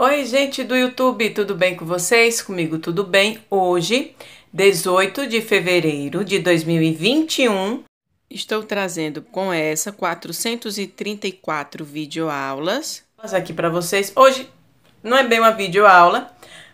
Oi, gente do YouTube, tudo bem com vocês? Comigo tudo bem? Hoje, 18 de fevereiro de 2021, estou trazendo com essa 434 videoaulas aqui para vocês. Hoje não é bem uma videoaula,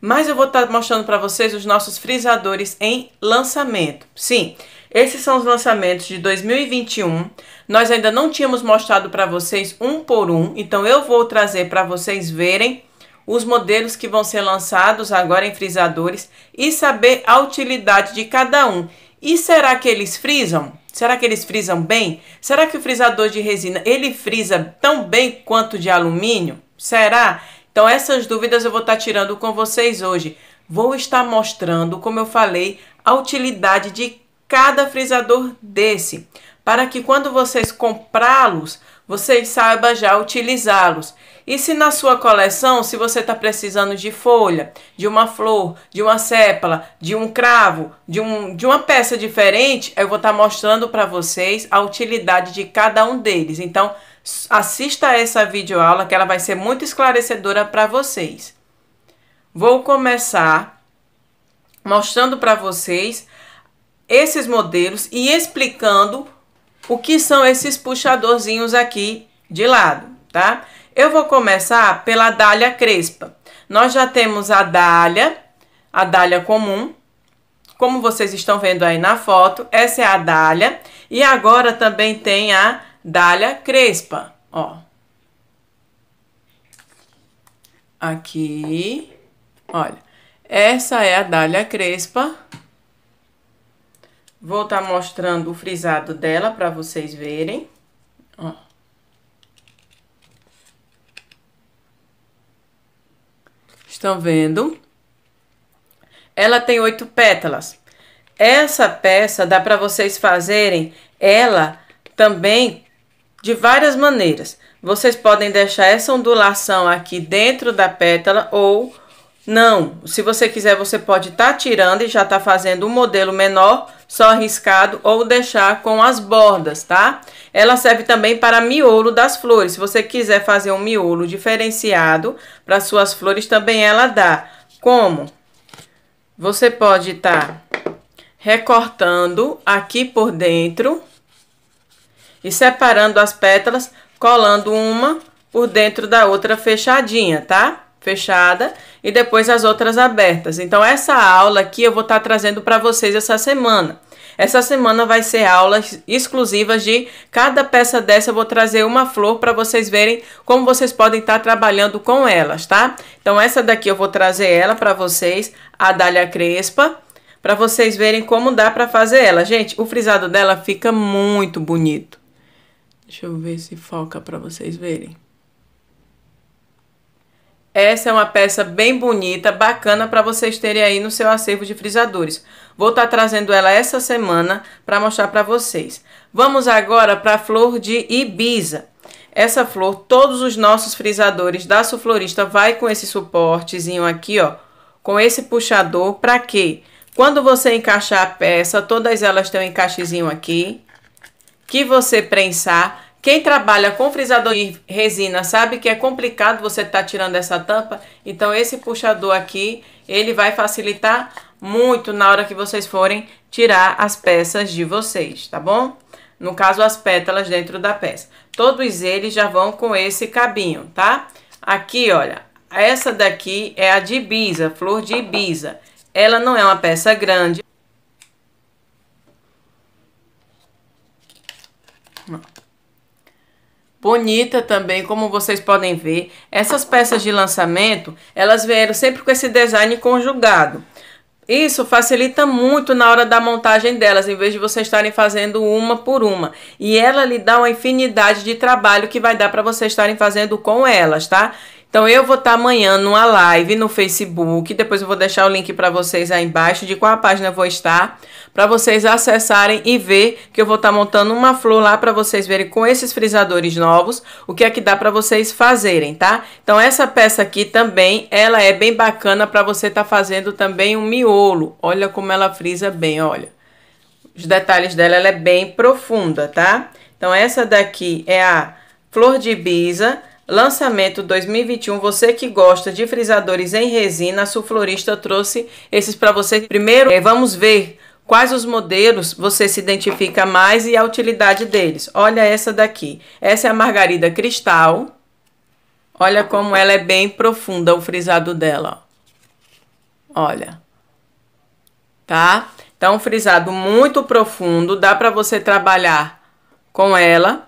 mas eu vou estar tá mostrando para vocês os nossos frisadores em lançamento. Sim, esses são os lançamentos de 2021. Nós ainda não tínhamos mostrado para vocês um por um, então eu vou trazer para vocês verem os modelos que vão ser lançados agora em frisadores e saber a utilidade de cada um. E será que eles frisam? Será que eles frisam bem? Será que o frisador de resina ele frisa tão bem quanto de alumínio? Será? Então essas dúvidas eu vou estar tá tirando com vocês hoje. Vou estar mostrando, como eu falei, a utilidade de cada frisador desse, para que quando vocês comprá-los, vocês saibam já utilizá-los. E se na sua coleção, se você está precisando de folha, de uma flor, de uma sépala, de um cravo, de, um, de uma peça diferente, eu vou estar tá mostrando para vocês a utilidade de cada um deles. Então, assista a essa videoaula que ela vai ser muito esclarecedora para vocês. Vou começar mostrando para vocês esses modelos e explicando o que são esses puxadorzinhos aqui de lado, tá? Eu vou começar pela dália crespa. Nós já temos a dália, a dália comum. Como vocês estão vendo aí na foto, essa é a dália. E agora também tem a dália crespa, ó. Aqui, olha. Essa é a dália crespa. Vou estar tá mostrando o frisado dela para vocês verem. Ó. Estão vendo? Ela tem oito pétalas. Essa peça dá para vocês fazerem ela também de várias maneiras. Vocês podem deixar essa ondulação aqui dentro da pétala ou não, se você quiser, você pode estar tá tirando e já tá fazendo um modelo menor, só arriscado ou deixar com as bordas, tá? Ela serve também para miolo das flores. Se você quiser fazer um miolo diferenciado para suas flores, também ela dá. Como? Você pode estar tá recortando aqui por dentro e separando as pétalas, colando uma por dentro da outra fechadinha, tá? fechada e depois as outras abertas. Então essa aula aqui eu vou estar tá trazendo para vocês essa semana. Essa semana vai ser aulas exclusivas de cada peça dessa. Eu vou trazer uma flor para vocês verem como vocês podem estar tá trabalhando com elas, tá? Então essa daqui eu vou trazer ela para vocês, a dália crespa, para vocês verem como dá para fazer ela. Gente, o frisado dela fica muito bonito. Deixa eu ver se foca para vocês verem. Essa é uma peça bem bonita, bacana para vocês terem aí no seu acervo de frisadores. Vou estar tá trazendo ela essa semana para mostrar para vocês. Vamos agora para a flor de Ibiza. Essa flor, todos os nossos frisadores da Suflorista vai com esse suportezinho aqui, ó, com esse puxador, para quê? Quando você encaixar a peça, todas elas têm um encaixezinho aqui, que você prensar, quem trabalha com frisador de resina sabe que é complicado você estar tá tirando essa tampa. Então esse puxador aqui, ele vai facilitar muito na hora que vocês forem tirar as peças de vocês, tá bom? No caso, as pétalas dentro da peça. Todos eles já vão com esse cabinho, tá? Aqui, olha, essa daqui é a de Ibiza, flor de Ibiza. Ela não é uma peça grande. Bonita também, como vocês podem ver. Essas peças de lançamento, elas vieram sempre com esse design conjugado. Isso facilita muito na hora da montagem delas, em vez de vocês estarem fazendo uma por uma. E ela lhe dá uma infinidade de trabalho que vai dar para vocês estarem fazendo com elas, tá? Então eu vou estar tá amanhã numa live no Facebook, depois eu vou deixar o link para vocês aí embaixo de qual página eu vou estar, para vocês acessarem e ver que eu vou estar tá montando uma flor lá para vocês verem com esses frisadores novos, o que é que dá para vocês fazerem, tá? Então essa peça aqui também, ela é bem bacana para você estar tá fazendo também um miolo. Olha como ela frisa bem, olha. Os detalhes dela, ela é bem profunda, tá? Então essa daqui é a flor de bisa, Lançamento 2021, você que gosta de frisadores em resina, a Sulflorista trouxe esses para você. Primeiro, é, vamos ver quais os modelos você se identifica mais e a utilidade deles. Olha essa daqui. Essa é a margarida cristal. Olha como ela é bem profunda o frisado dela. Olha. Tá? Então, um frisado muito profundo, dá para você trabalhar com ela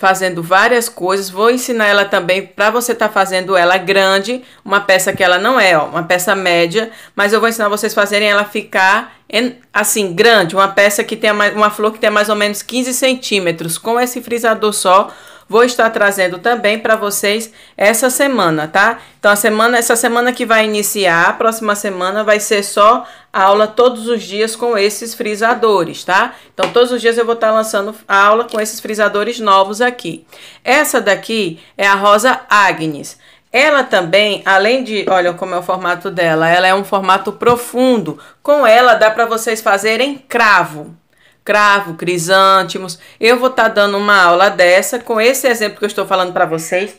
fazendo várias coisas. Vou ensinar ela também para você estar tá fazendo ela grande, uma peça que ela não é, ó, uma peça média, mas eu vou ensinar vocês fazerem ela ficar em, assim grande, uma peça que tenha uma flor que tenha mais ou menos 15 centímetros com esse frisador só vou estar trazendo também para vocês essa semana, tá? Então a semana, essa semana que vai iniciar, a próxima semana vai ser só aula todos os dias com esses frisadores, tá? Então todos os dias eu vou estar lançando a aula com esses frisadores novos aqui. Essa daqui é a Rosa Agnes. Ela também, além de, olha como é o formato dela, ela é um formato profundo. Com ela dá para vocês fazerem cravo, cravo, crisântemos. Eu vou estar tá dando uma aula dessa com esse exemplo que eu estou falando para vocês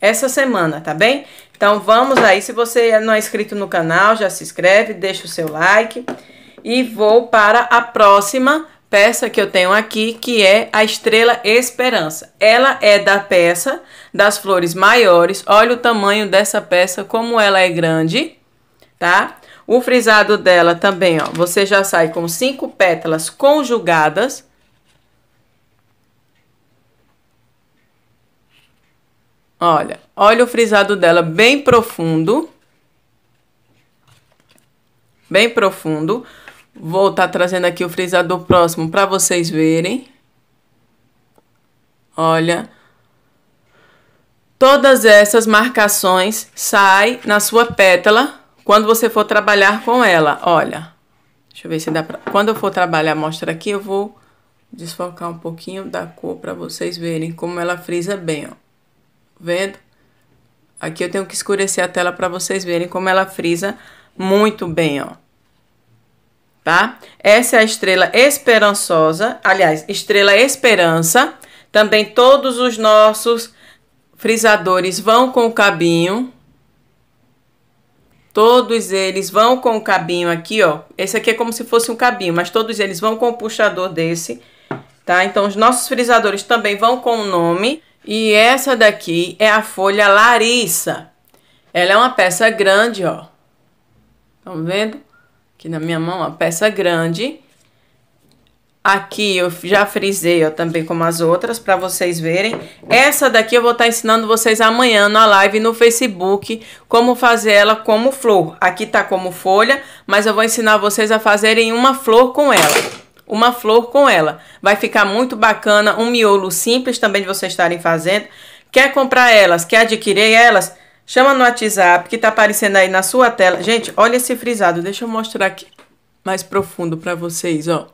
essa semana, tá bem? Então vamos aí, se você não é inscrito no canal, já se inscreve, deixa o seu like e vou para a próxima peça que eu tenho aqui, que é a Estrela Esperança. Ela é da peça das flores maiores. Olha o tamanho dessa peça, como ela é grande, tá? O frisado dela também, ó, você já sai com cinco pétalas conjugadas. Olha, olha o frisado dela bem profundo. Bem profundo. Vou estar tá trazendo aqui o frisado próximo para vocês verem. Olha, todas essas marcações saem na sua pétala quando você for trabalhar com ela, olha. Deixa eu ver se dá pra... Quando eu for trabalhar, mostra aqui, eu vou desfocar um pouquinho da cor para vocês verem como ela frisa bem, ó. Vendo? Aqui eu tenho que escurecer a tela para vocês verem como ela frisa muito bem, ó. Tá? Essa é a estrela esperançosa, aliás, estrela esperança. Também todos os nossos frisadores vão com o cabinho, Todos eles vão com o cabinho aqui, ó. Esse aqui é como se fosse um cabinho, mas todos eles vão com o puxador desse, tá? Então, os nossos frisadores também vão com o nome. E essa daqui é a folha Larissa. Ela é uma peça grande, ó. Estão vendo? Aqui na minha mão, uma peça grande. Aqui eu já frisei, ó, também como as outras, para vocês verem. Essa daqui eu vou estar tá ensinando vocês amanhã na live no Facebook, como fazer ela como flor. Aqui tá como folha, mas eu vou ensinar vocês a fazerem uma flor com ela uma flor com ela. Vai ficar muito bacana, um miolo simples também de vocês estarem fazendo. Quer comprar elas, quer adquirir elas? Chama no WhatsApp que tá aparecendo aí na sua tela. Gente, olha esse frisado, deixa eu mostrar aqui mais profundo para vocês, ó.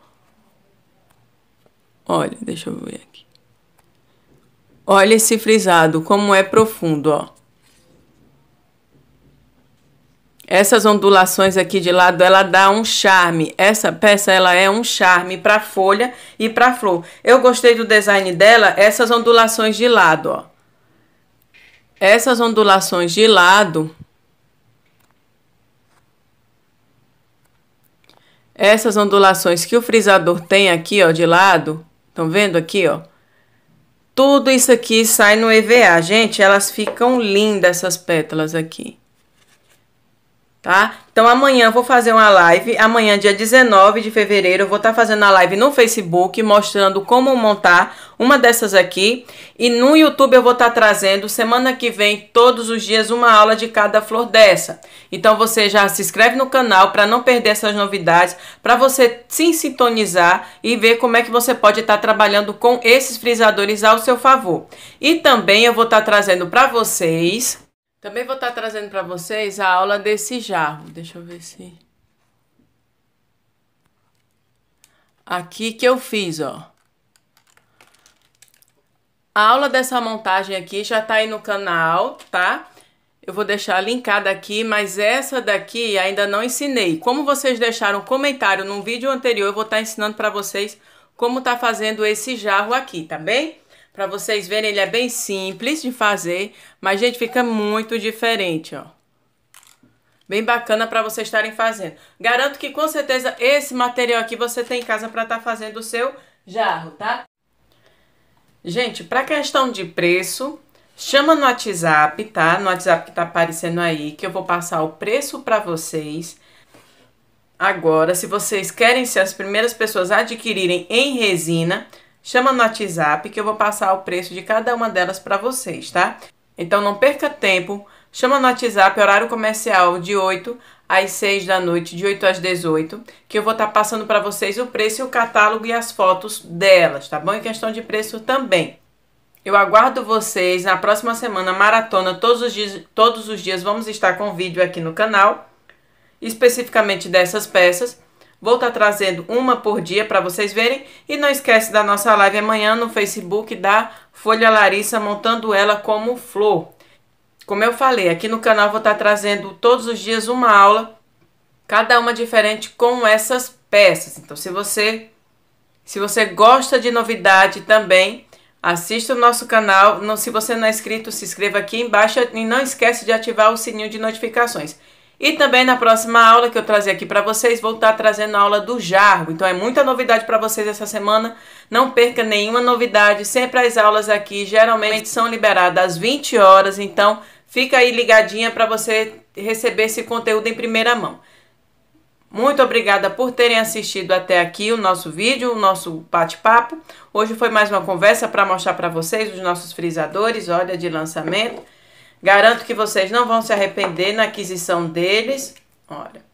Olha, deixa eu ver aqui. Olha esse frisado, como é profundo, ó. Essas ondulações aqui de lado, ela dá um charme. Essa peça, ela é um charme para folha e para flor. Eu gostei do design dela, essas ondulações de lado, ó. Essas ondulações de lado... Essas ondulações que o frisador tem aqui, ó, de lado, Estão vendo aqui, ó? Tudo isso aqui sai no EVA. Gente, elas ficam lindas essas pétalas aqui. Tá? Então amanhã eu vou fazer uma live. Amanhã, dia 19 de fevereiro, eu vou estar tá fazendo a live no Facebook mostrando como montar uma dessas aqui. E no YouTube eu vou estar tá trazendo semana que vem, todos os dias, uma aula de cada flor dessa. Então você já se inscreve no canal para não perder essas novidades, para você se sintonizar e ver como é que você pode estar tá trabalhando com esses frisadores ao seu favor. E também eu vou estar tá trazendo para vocês. Também vou estar tá trazendo para vocês a aula desse jarro. Deixa eu ver se. Aqui que eu fiz, ó. A aula dessa montagem aqui já tá aí no canal, tá? Eu vou deixar linkada aqui, mas essa daqui ainda não ensinei. Como vocês deixaram comentário num vídeo anterior, eu vou estar tá ensinando para vocês como tá fazendo esse jarro aqui, tá bem? Para vocês verem, ele é bem simples de fazer, mas, gente, fica muito diferente, ó. Bem bacana para vocês estarem fazendo. Garanto que, com certeza, esse material aqui você tem em casa para estar tá fazendo o seu jarro, tá? Gente, para questão de preço, chama no WhatsApp, tá? No WhatsApp que tá aparecendo aí, que eu vou passar o preço para vocês. Agora, se vocês querem ser as primeiras pessoas a adquirirem em resina, chama no WhatsApp que eu vou passar o preço de cada uma delas para vocês, tá? Então não perca tempo, Chama no WhatsApp horário comercial de 8 às 6 da noite, de 8 às 18, que eu vou estar tá passando para vocês o preço, o catálogo e as fotos delas, tá bom? Em questão de preço também. Eu aguardo vocês na próxima semana maratona, todos os dias, todos os dias vamos estar com vídeo aqui no canal, especificamente dessas peças. Vou estar tá trazendo uma por dia para vocês verem e não esquece da nossa live amanhã no Facebook da Folha Larissa montando ela como flor. Como eu falei, aqui no canal vou estar trazendo todos os dias uma aula, cada uma diferente com essas peças. Então, se você se você gosta de novidade também, assista o nosso canal. Não, se você não é inscrito, se inscreva aqui embaixo e não esquece de ativar o sininho de notificações. E também na próxima aula que eu trazer aqui para vocês, vou estar trazendo a aula do jarro. Então é muita novidade para vocês essa semana. Não perca nenhuma novidade. Sempre as aulas aqui geralmente são liberadas às 20 horas, então Fica aí ligadinha para você receber esse conteúdo em primeira mão. Muito obrigada por terem assistido até aqui o nosso vídeo, o nosso bate-papo. Hoje foi mais uma conversa para mostrar para vocês os nossos frisadores, olha, de lançamento. Garanto que vocês não vão se arrepender na aquisição deles. Olha,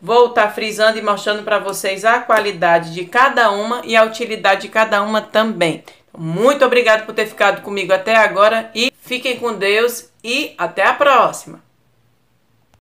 vou estar tá frisando e mostrando para vocês a qualidade de cada uma e a utilidade de cada uma também. Muito obrigada por ter ficado comigo até agora e Fiquem com Deus e até a próxima!